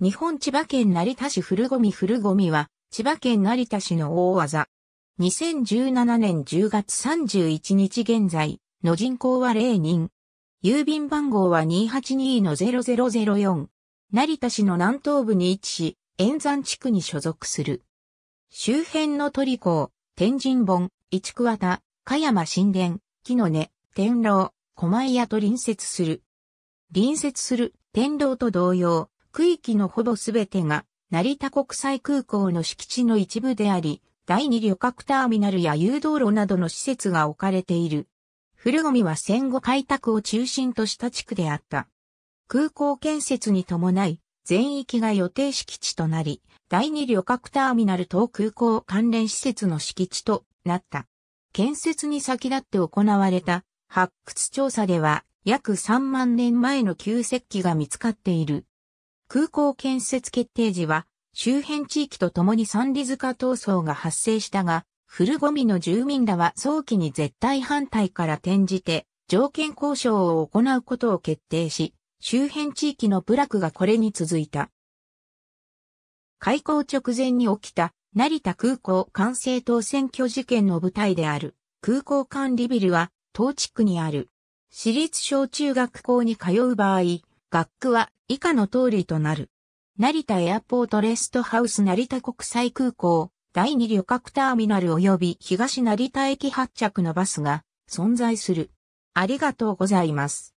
日本千葉県成田市古ゴミ古ゴミは、千葉県成田市の大技。2017年10月31日現在の人口は0人。郵便番号は282-0004。成田市の南東部に位置し、円山地区に所属する。周辺の都里港、天神本、市桑田、香山神殿、木の根、天狼、狛江屋と隣接する。隣接する天狼と同様、区域のほぼすべてが成田国際空港の敷地の一部であり、第二旅客ターミナルや誘導路などの施設が置かれている。古ゴミは戦後開拓を中心とした地区であった。空港建設に伴い、全域が予定敷地となり、第二旅客ターミナル等空港関連施設の敷地となった。建設に先立って行われた発掘調査では、約3万年前の旧石器が見つかっている。空港建設決定時は、周辺地域と共に三ズ塚闘争が発生したが、古ゴミの住民らは早期に絶対反対から転じて、条件交渉を行うことを決定し、周辺地域の部落がこれに続いた。開港直前に起きた成田空港管制塔選挙事件の舞台である空港管理ビルは当地区にある私立小中学校に通う場合、学区は以下の通りとなる。成田エアポートレストハウス成田国際空港、第二旅客ターミナル及び東成田駅発着のバスが存在する。ありがとうございます。